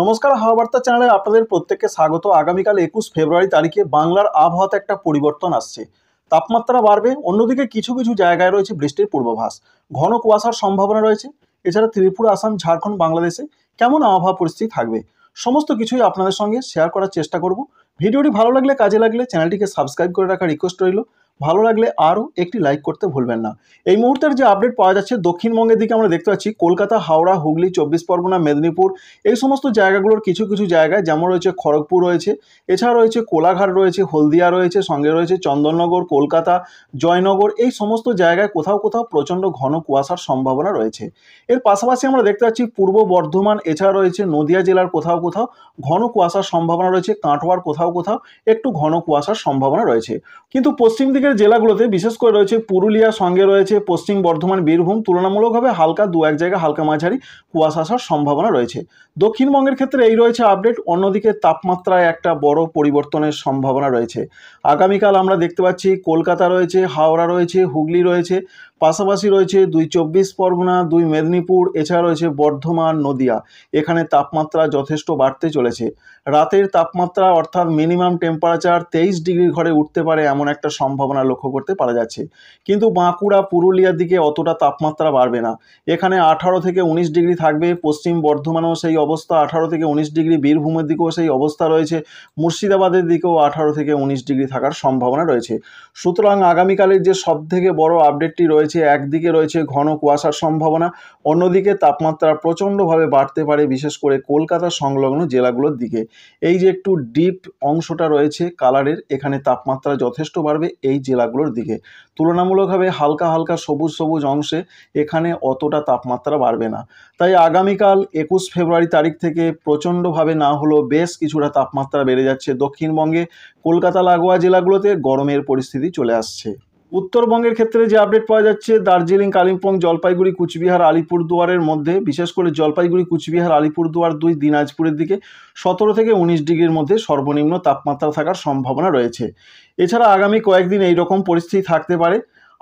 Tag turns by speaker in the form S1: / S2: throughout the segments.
S1: নমস্কার হাওয়াবার্তা চ্যানেলে আপনাদের প্রত্যেককে স্বাগত আগামীকাল একুশ ফেব্রুয়ারি তারিখে বাংলার আবহাওয়াতে একটা পরিবর্তন আসছে তাপমাত্রা বাড়বে অন্যদিকে কিছু কিছু জায়গায় রয়েছে বৃষ্টির পূর্বাভাস ঘন কুয়াশার সম্ভাবনা রয়েছে এছাড়া ত্রিপুরা আসাম ঝাড়খণ্ড বাংলাদেশে কেমন আবহাওয়া পরিস্থিতি থাকবে সমস্ত কিছুই আপনাদের সঙ্গে শেয়ার করার চেষ্টা করব ভিডিওটি ভালো লাগলে কাজে লাগলে চ্যানেলটিকে সাবস্ক্রাইব করে রাখার রিকোয়েস্ট রইল ভালো লাগলে আরও একটি লাইক করতে ভুলবেন না এই মুহূর্তের যে আপডেট পাওয়া যাচ্ছে দক্ষিণবঙ্গের দিকে আমরা দেখতে পাচ্ছি কলকাতা হাওড়া হুগলি চব্বিশ পরগনা মেদিনীপুর এই সমস্ত জায়গাগুলোর কিছু কিছু জায়গায় যেমন রয়েছে খড়গপুর রয়েছে এছাড়া রয়েছে কোলাঘাট রয়েছে হলদিয়া রয়েছে সঙ্গে রয়েছে চন্দননগর কলকাতা জয়নগর এই সমস্ত জায়গায় কোথাও কোথাও প্রচণ্ড ঘন কুয়াশার সম্ভাবনা রয়েছে এর পাশাপাশি আমরা দেখতে পাচ্ছি পূর্ব বর্ধমান এছাড়া রয়েছে নদিয়া জেলার কোথাও কোথাও ঘন কুয়াশার সম্ভাবনা রয়েছে কাটোয়ার কোথাও কোথাও একটু ঘন কুয়াশার সম্ভাবনা রয়েছে কিন্তু পশ্চিম দিকে দিকের জেলাগুলোতে বিশেষ করে রয়েছে পুরুলিয়া সঙ্গে রয়েছে পশ্চিম বর্ধমান বীরভূম তুলনামূলকভাবে হালকা দু এক জায়গায় হালকা মাঝারি কুয়াশা আসার সম্ভাবনা রয়েছে দক্ষিণবঙ্গের ক্ষেত্রে এই রয়েছে আপডেট অন্যদিকে তাপমাত্রায় একটা বড় পরিবর্তনের সম্ভাবনা রয়েছে আগামীকাল আমরা দেখতে পাচ্ছি কলকাতা রয়েছে হাওড়া রয়েছে হুগলি রয়েছে পাশাপাশি রয়েছে দুই চব্বিশ পরগনা দুই মেদিনীপুর এছাড়া রয়েছে বর্ধমান নদিয়া এখানে তাপমাত্রা যথেষ্ট বাড়তে চলেছে রাতের তাপমাত্রা অর্থাৎ মিনিমাম টেম্পারেচার তেইশ ডিগ্রি ঘরে উঠতে পারে এমন একটা সম্ভাবনা লক্ষ্য করতে পারা যাচ্ছে কিন্তু বাঁকুড়া পুরুলিয়ার দিকে অতটা তাপমাত্রা বাড়বে না এখানে আঠারো থেকে উনিশ ডিগ্রি থাকবে পশ্চিম বর্ধমানেও সেই অবস্থা আঠারো থেকে উনিশ ডিগ্রি বীরভূমের দিকেও সেই অবস্থা রয়েছে মুর্শিদাবাদের দিকেও আঠারো থেকে উনিশ ডিগ্রি থাকার সম্ভাবনা রয়েছে সুতরাং আগামীকালের যে সব থেকে বড় আপডেটটি রয়েছে রয়েছে একদিকে রয়েছে ঘন কুয়াশার সম্ভাবনা অন্যদিকে তাপমাত্রা প্রচণ্ডভাবে বাড়তে পারে বিশেষ করে কলকাতা সংলগ্ন জেলাগুলোর দিকে এই যে একটু ডিপ অংশটা রয়েছে কালারের এখানে তাপমাত্রা যথেষ্ট বাড়বে এই জেলাগুলোর দিকে তুলনামূলকভাবে হালকা হালকা সবুজ সবুজ অংশে এখানে অতটা তাপমাত্রা বাড়বে না তাই আগামীকাল একুশ ফেব্রুয়ারি তারিখ থেকে প্রচণ্ডভাবে না হলেও বেশ কিছুটা তাপমাত্রা বেড়ে যাচ্ছে দক্ষিণবঙ্গে কলকাতা লাগোয়া জেলাগুলোতে গরমের পরিস্থিতি চলে আসছে উত্তরবঙ্গের ক্ষেত্রে যে আপডেট পাওয়া যাচ্ছে দার্জিলিং কালিম্পং জলপাইগুড়ি কুচবিহার আলিপুরদুয়ারের মধ্যে বিশেষ করে জলপাইগুড়ি কুচবিহার আলিপুরদুয়ার দুই দিনাজপুরের দিকে সতেরো থেকে উনিশ ডিগ্রির মধ্যে সর্বনিম্ন তাপমাত্রা থাকার সম্ভাবনা রয়েছে এছাড়া আগামী কয়েকদিন এই রকম পরিস্থিতি থাকতে পারে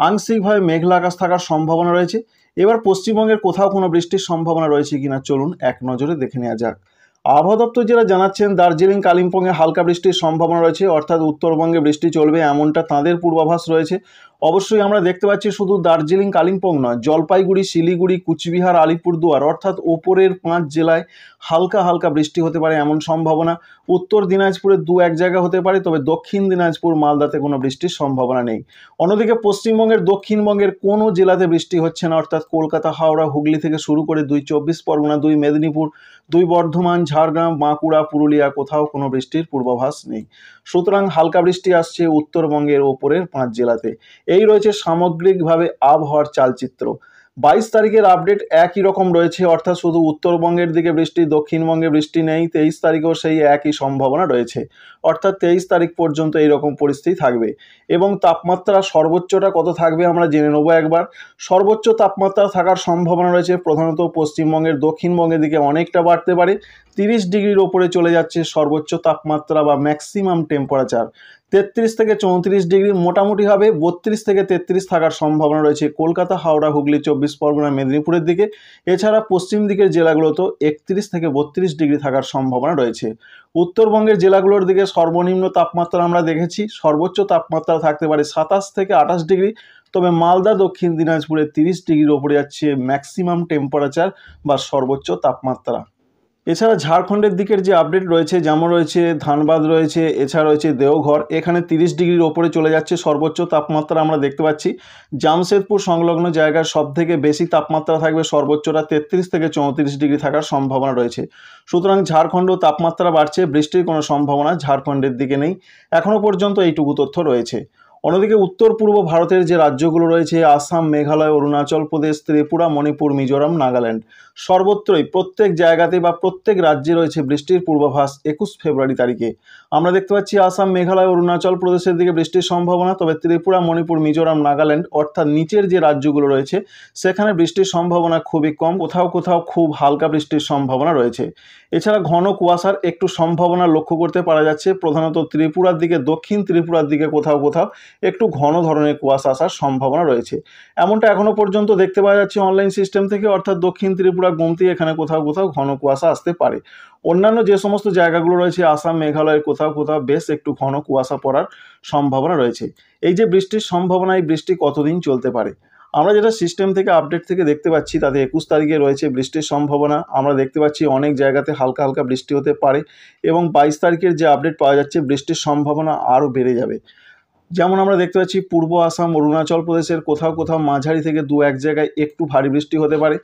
S1: আংশিকভাবে মেঘলা আকাশ থাকার সম্ভাবনা রয়েছে এবার পশ্চিমবঙ্গের কোথাও কোনো বৃষ্টির সম্ভাবনা রয়েছে কিনা চলুন এক নজরে দেখে নেওয়া যাক আবহাওয়া দপ্তর যারা জানাচ্ছেন দার্জিলিং কালিম্পংয়ে হালকা বৃষ্টির সম্ভাবনা রয়েছে অর্থাৎ উত্তরবঙ্গে বৃষ্টি চলবে এমনটা তাঁদের পূর্বাভাস রয়েছে অবশ্যই আমরা দেখতে পাচ্ছি শুধু দার্জিলিং কালিম্পং নয় জলপাইগুড়ি শিলিগুড়ি কুচবিহার আলিপুরদুয়ার অর্থাৎ ওপরের পাঁচ জেলায় হালকা হালকা বৃষ্টি হতে পারে এমন সম্ভাবনা উত্তর দিনাজপুরে দু এক জায়গা হতে পারে তবে দক্ষিণ দিনাজপুর মালদাতে কোনো বৃষ্টির সম্ভাবনা নেই অন্যদিকে পশ্চিমবঙ্গের দক্ষিণবঙ্গের কোনো জেলাতে বৃষ্টি হচ্ছে না অর্থাৎ কলকাতা হাওড়া হুগলি থেকে শুরু করে দুই চব্বিশ পরগনা দুই মেদিনীপুর দুই বর্ধমান ঝাড়গ্রাম বাঁকুড়া পুরুলিয়া কোথাও কোনো বৃষ্টির পূর্বাভাস নেই সুতরাং হালকা বৃষ্টি আসছে উত্তরবঙ্গের ওপরের পাঁচ জেলাতে এই রয়েছে সামগ্রিকভাবে আবহাওয়ার চালচিত্র বাইশ তারিখের আপডেট একই রকম রয়েছে অর্থাৎ শুধু উত্তরবঙ্গের দিকে বৃষ্টি দক্ষিণবঙ্গে বৃষ্টি নেই তেইশ তারিখেও সেই একই সম্ভাবনা রয়েছে অর্থাৎ তেইশ তারিখ পর্যন্ত এই রকম পরিস্থিতি থাকবে এবং তাপমাত্রা সর্বোচ্চটা কত থাকবে আমরা জেনে নেবো একবার সর্বোচ্চ তাপমাত্রা থাকার সম্ভাবনা রয়েছে প্রধানত পশ্চিমবঙ্গের দক্ষিণবঙ্গের দিকে অনেকটা বাড়তে পারে তিরিশ ডিগ্রির ওপরে চলে যাচ্ছে সর্বোচ্চ তাপমাত্রা বা ম্যাক্সিমাম টেম্পারেচার তেত্রিশ থেকে চৌত্রিশ ডিগ্রি মোটামুটি হবে বত্রিশ থেকে তেত্রিশ থাকার সম্ভাবনা রয়েছে কলকাতা হাওড়া হুগলি চব্বিশ পরগনা মেদিনীপুরের দিকে এছাড়া পশ্চিম দিকের জেলাগুলোতেও একত্রিশ থেকে বত্রিশ ডিগ্রি থাকার সম্ভাবনা রয়েছে উত্তরবঙ্গের জেলাগুলোর দিকে সর্বনিম্ন তাপমাত্রা আমরা দেখেছি সর্বোচ্চ তাপমাত্রা থাকতে পারে সাতাশ থেকে আঠাশ ডিগ্রি তবে মালদা দক্ষিণ দিনাজপুরে তিরিশ ডিগ্রির ওপরে যাচ্ছে ম্যাক্সিমাম টেম্পারেচার বা সর্বোচ্চ তাপমাত্রা এছাড়া ঝাড়খণ্ডের দিকের যে আপডেট রয়েছে যেমন রয়েছে ধানবাদ রয়েছে এছাড়া রয়েছে দেওঘর এখানে তিরিশ ডিগ্রির ওপরে চলে যাচ্ছে সর্বোচ্চ তাপমাত্রা আমরা দেখতে পাচ্ছি জামশেদপুর সংলগ্ন জায়গার সব থেকে বেশি তাপমাত্রা থাকবে সর্বোচ্চটা তেত্রিশ থেকে চৌত্রিশ ডিগ্রি থাকার সম্ভাবনা রয়েছে সুতরাং ঝাড়খণ্ড তাপমাত্রা বাড়ছে বৃষ্টির কোনো সম্ভাবনা ঝাড়খণ্ডের দিকে নেই এখনও পর্যন্ত এইটুকু তথ্য রয়েছে অন্যদিকে উত্তর পূর্ব ভারতের যে রাজ্যগুলো রয়েছে আসাম মেঘালয় অরুণাচল প্রদেশ ত্রিপুরা মণিপুর মিজোরাম নাগাল্যান্ড সর্বত্রই প্রত্যেক জায়গাতে বা প্রত্যেক রাজ্যে রয়েছে বৃষ্টির পূর্বাভাস একুশ ফেব্রুয়ারি তারিখে আমরা দেখতে পাচ্ছি আসাম মেঘালয় অরুণাচল প্রদেশের দিকে বৃষ্টির সম্ভাবনা তবে ত্রিপুরা মণিপুর মিজোরাম নাগাল্যান্ড অর্থাৎ নিচের যে রাজ্যগুলো রয়েছে সেখানে বৃষ্টির সম্ভাবনা খুবই কম কোথাও কোথাও খুব হালকা বৃষ্টির সম্ভাবনা রয়েছে এছাড়া ঘন কুয়াশার একটু সম্ভাবনা লক্ষ্য করতে পারা যাচ্ছে প্রধানত ত্রিপুরার দিকে দক্ষিণ ত্রিপুরার দিকে কোথাও কোথাও একটু ঘন ধরনের কুয়াশা আসার সম্ভাবনা রয়েছে এমনটা এখনও পর্যন্ত দেখতে পাওয়া যাচ্ছে অনলাইন সিস্টেম থেকে অর্থাৎ দক্ষিণ ত্রিপুরা গুমতি এখানে কোথাও কোথাও ঘন কুয়াশা আসতে পারে অন্যান্য যে সমস্ত জায়গাগুলো রয়েছে আসাম মেঘালয়ের কোথাও কোথাও বেশ একটু ঘন কুয়াশা পড়ার সম্ভাবনা রয়েছে এই যে বৃষ্টির সম্ভাবনা এই বৃষ্টি কতদিন চলতে পারে আমরা যেটা সিস্টেম থেকে আপডেট থেকে দেখতে পাচ্ছি তাতে একুশ তারিখে রয়েছে বৃষ্টির সম্ভাবনা আমরা দেখতে পাচ্ছি অনেক জায়গাতে হালকা হালকা বৃষ্টি হতে পারে এবং বাইশ তারিখের যে আপডেট পাওয়া যাচ্ছে বৃষ্টির সম্ভাবনা আরও বেড়ে যাবে যেমন আমরা দেখতে পাচ্ছি পূর্ব আসাম অরুণাচল প্রদেশের কোথাও কোথাও মাঝারি থেকে দু এক জায়গায় একটু ভারী বৃষ্টি হতে পারে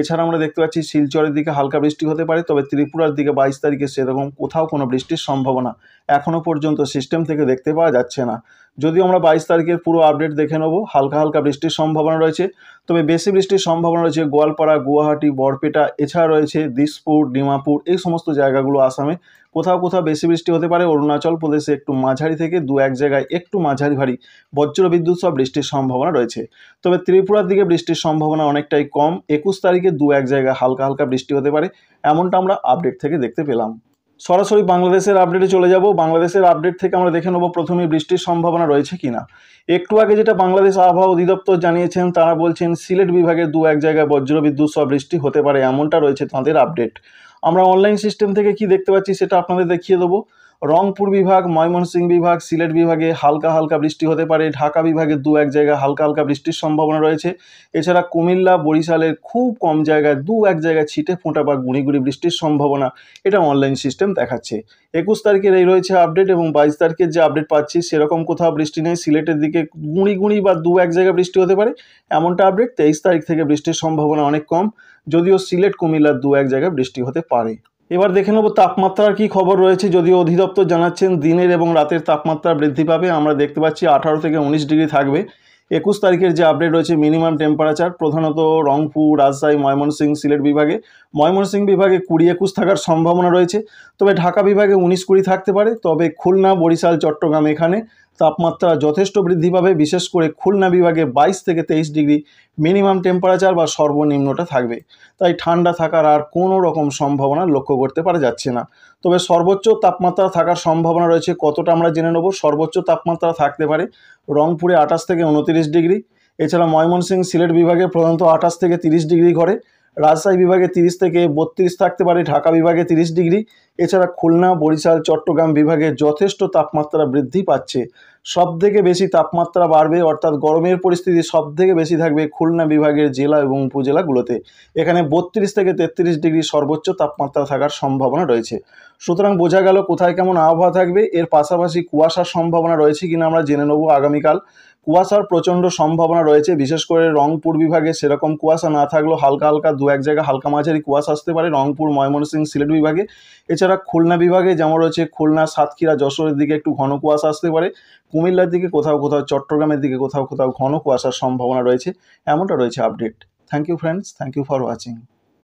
S1: এছাড়া আমরা দেখতে পাচ্ছি শিলচরের দিকে হালকা বৃষ্টি হতে পারে তবে ত্রিপুরার দিকে বাইশ তারিখে সেরকম কোথাও কোনো বৃষ্টির সম্ভাবনা এখনও পর্যন্ত সিস্টেম থেকে দেখতে পাওয়া যাচ্ছে না যদিও আমরা বাইশ তারিখের পুরো আপডেট দেখে নেবো হালকা হালকা বৃষ্টির সম্ভাবনা রয়েছে তবে বেশি বৃষ্টির সম্ভাবনা রয়েছে গোয়ালপাড়া গুয়াহাটি বরপেটা এছাড়া রয়েছে দিসপুর ডিমাপুর এই সমস্ত জায়গাগুলো আসামে কোথাও কোথাও বেশি বৃষ্টি হতে পারে অরুণাচল প্রদেশে একটু মাঝারি থেকে দু এক জায়গায় একটু মাঝারি ভারী বজ্রবিদ্যুৎ সহ বৃষ্টির সম্ভাবনা রয়েছে তবে ত্রিপুরার দিকে বৃষ্টির সম্ভাবনা অনেকটাই কম একুশ তারিখে দু এক জায়গায় হালকা হালকা বৃষ্টি হতে পারে এমনটা আমরা আপডেট থেকে দেখতে পেলাম সরাসরি বাংলাদেশের আপডেটে চলে যাব বাংলাদেশের আপডেট থেকে আমরা দেখে নেব প্রথমে বৃষ্টির সম্ভাবনা রয়েছে কিনা একটু আগে যেটা বাংলাদেশ আবহাওয়া অধিদপ্তর জানিয়েছেন তারা বলছেন সিলেট বিভাগের দু এক জায়গায় বজ্রবিদ্যুৎ সহ বৃষ্টি হতে পারে এমনটা রয়েছে তাঁদের আপডেট আমরা অনলাইন সিস্টেম থেকে কি দেখতে পাচ্ছি সেটা আপনাদের দেখিয়ে দেবো রংপুর বিভাগ ময়মনসিংহ বিভাগ সিলেট বিভাগে হালকা হালকা বৃষ্টি হতে পারে ঢাকা বিভাগে দু এক জায়গায় হালকা হালকা বৃষ্টির সম্ভাবনা রয়েছে এছাড়া কুমিল্লা বরিশালের খুব কম জায়গায় দু এক জায়গায় ছিটে ফোঁটা বা গুঁড়ি বৃষ্টির সম্ভাবনা এটা অনলাইন সিস্টেম দেখাচ্ছে একুশ তারিখের এই রয়েছে আপডেট এবং বাইশ তারিখের যে আপডেট পাচ্ছি সেরকম কোথাও বৃষ্টি নেই সিলেটের দিকে গুঁড়ি গুঁড়ি বা দু এক জায়গায় বৃষ্টি হতে পারে এমনটা আপডেট তেইশ তারিখ থেকে বৃষ্টির সম্ভাবনা অনেক কম যদিও সিলেট কুমিল্লার দু এক জায়গায় বৃষ্টি হতে পারে এবার দেখে নেব তাপমাত্রার কি খবর রয়েছে যদিও অধিদপ্তর জানাচ্ছেন দিনের এবং রাতের তাপমাত্রা বৃদ্ধি পাবে আমরা দেখতে পাচ্ছি আঠারো থেকে উনিশ ডিগ্রি থাকবে একুশ তারিখের যে আপডেট রয়েছে মিনিমাম টেম্পারেচার প্রধানত রংপুর রাজশাহী ময়মনসিংহ সিলেট বিভাগে ময়মনসিংহ বিভাগে কুড়ি একুশ থাকার সম্ভাবনা রয়েছে তবে ঢাকা বিভাগে উনিশ কুড়ি থাকতে পারে তবে খুলনা বরিশাল চট্টগ্রাম এখানে তাপমাত্রা যথেষ্ট বৃদ্ধি পাবে বিশেষ করে খুলনা বিভাগে বাইশ থেকে তেইশ ডিগ্রি মিনিমাম টেম্পারেচার বা সর্বনিম্নটা থাকবে তাই ঠান্ডা থাকার আর কোনো রকম সম্ভাবনা লক্ষ্য করতে পারা যাচ্ছে না তবে সর্বোচ্চ তাপমাত্রা থাকার সম্ভাবনা রয়েছে কতটা আমরা জেনে নেব সর্বোচ্চ তাপমাত্রা থাকতে পারে রংপুরে আঠাশ থেকে উনতিরিশ ডিগ্রি এছাড়া ময়মনসিংহ সিলেট বিভাগে প্রধানত আঠাশ থেকে তিরিশ ডিগ্রি ঘরে রাজশাহী বিভাগে তিরিশ থেকে বত্রিশ থাকতে পারে ঢাকা বিভাগে তিরিশ ডিগ্রি এছাড়া খুলনা বরিশাল চট্টগ্রাম বিভাগে যথেষ্ট তাপমাত্রা বৃদ্ধি পাচ্ছে সবথেকে বেশি তাপমাত্রা বাড়বে অর্থাৎ গরমের পরিস্থিতি সবথেকে বেশি থাকবে খুলনা বিভাগের জেলা এবং উপজেলাগুলোতে এখানে বত্রিশ থেকে তেত্রিশ ডিগ্রি সর্বোচ্চ তাপমাত্রা থাকার সম্ভাবনা রয়েছে সুতরাং বোঝা গেল কোথায় কেমন আবহাওয়া থাকবে এর পাশাপাশি কুয়াশার সম্ভাবনা রয়েছে কিনা আমরা জেনে নেব আগামীকাল কুয়াশার প্রচণ্ড সম্ভাবনা রয়েছে বিশেষ করে রংপুর বিভাগে সেরকম কুয়াশা না থাকলেও হালকা হালকা দু এক জায়গায় হালকা মাঝারি কুয়াশা আসতে পারে রংপুর ময়মনসিংহ সিলেট বিভাগে এছাড়া খুলনা বিভাগে যেমন রয়েছে খুলনা সাতক্ষীরা যশোরের দিকে একটু ঘন কুয়াশা আসতে পারে কুমিল্লার দিকে কোথাও কোথাও চট্টগ্রামের দিকে কোথাও কোথাও ঘন কুয়াশার সম্ভাবনা রয়েছে এমনটা রয়েছে update thank you friends thank you for watching